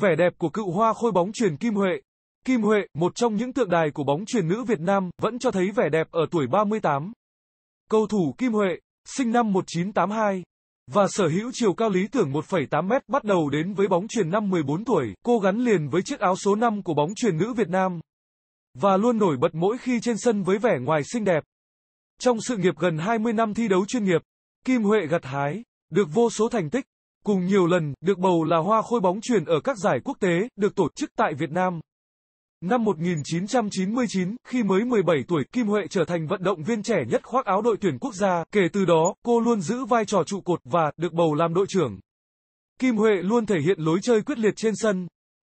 Vẻ đẹp của cựu hoa khôi bóng truyền Kim Huệ Kim Huệ, một trong những tượng đài của bóng truyền nữ Việt Nam, vẫn cho thấy vẻ đẹp ở tuổi 38. Cầu thủ Kim Huệ, sinh năm 1982, và sở hữu chiều cao lý tưởng 1,8 mét bắt đầu đến với bóng truyền năm 14 tuổi, cô gắn liền với chiếc áo số 5 của bóng truyền nữ Việt Nam. Và luôn nổi bật mỗi khi trên sân với vẻ ngoài xinh đẹp. Trong sự nghiệp gần 20 năm thi đấu chuyên nghiệp, Kim Huệ gặt hái, được vô số thành tích, cùng nhiều lần được bầu là hoa khôi bóng truyền ở các giải quốc tế được tổ chức tại Việt Nam. Năm 1999, khi mới 17 tuổi, Kim Huệ trở thành vận động viên trẻ nhất khoác áo đội tuyển quốc gia, kể từ đó, cô luôn giữ vai trò trụ cột và được bầu làm đội trưởng. Kim Huệ luôn thể hiện lối chơi quyết liệt trên sân.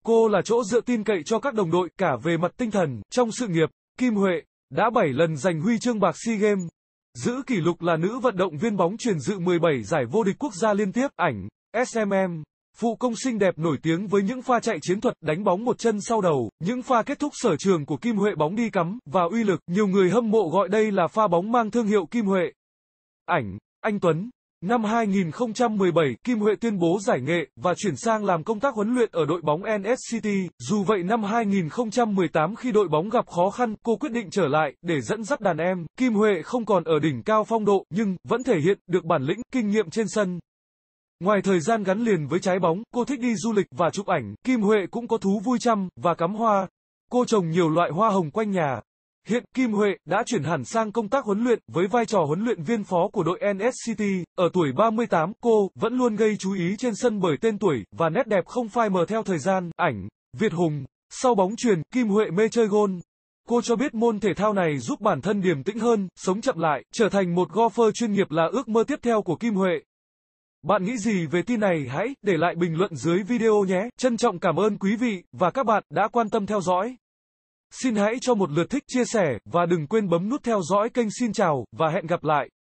Cô là chỗ dựa tin cậy cho các đồng đội cả về mặt tinh thần, trong sự nghiệp, Kim Huệ đã 7 lần giành huy chương bạc SEA Games, giữ kỷ lục là nữ vận động viên bóng truyền dự 17 giải vô địch quốc gia liên tiếp, ảnh SMM Phụ công xinh đẹp nổi tiếng với những pha chạy chiến thuật đánh bóng một chân sau đầu, những pha kết thúc sở trường của Kim Huệ bóng đi cắm và uy lực, nhiều người hâm mộ gọi đây là pha bóng mang thương hiệu Kim Huệ. Ảnh, Anh Tuấn Năm 2017, Kim Huệ tuyên bố giải nghệ và chuyển sang làm công tác huấn luyện ở đội bóng NSCT. Dù vậy năm 2018 khi đội bóng gặp khó khăn, cô quyết định trở lại để dẫn dắt đàn em. Kim Huệ không còn ở đỉnh cao phong độ nhưng vẫn thể hiện được bản lĩnh, kinh nghiệm trên sân. Ngoài thời gian gắn liền với trái bóng, cô thích đi du lịch và chụp ảnh, Kim Huệ cũng có thú vui chăm và cắm hoa. Cô trồng nhiều loại hoa hồng quanh nhà. Hiện Kim Huệ đã chuyển hẳn sang công tác huấn luyện với vai trò huấn luyện viên phó của đội City. Ở tuổi 38, cô vẫn luôn gây chú ý trên sân bởi tên tuổi và nét đẹp không phai mờ theo thời gian. Ảnh Việt Hùng. Sau bóng truyền, Kim Huệ mê chơi gôn. Cô cho biết môn thể thao này giúp bản thân điềm tĩnh hơn, sống chậm lại, trở thành một golfer chuyên nghiệp là ước mơ tiếp theo của Kim Huệ. Bạn nghĩ gì về tin này hãy để lại bình luận dưới video nhé. Trân trọng cảm ơn quý vị và các bạn đã quan tâm theo dõi. Xin hãy cho một lượt thích chia sẻ và đừng quên bấm nút theo dõi kênh xin chào và hẹn gặp lại.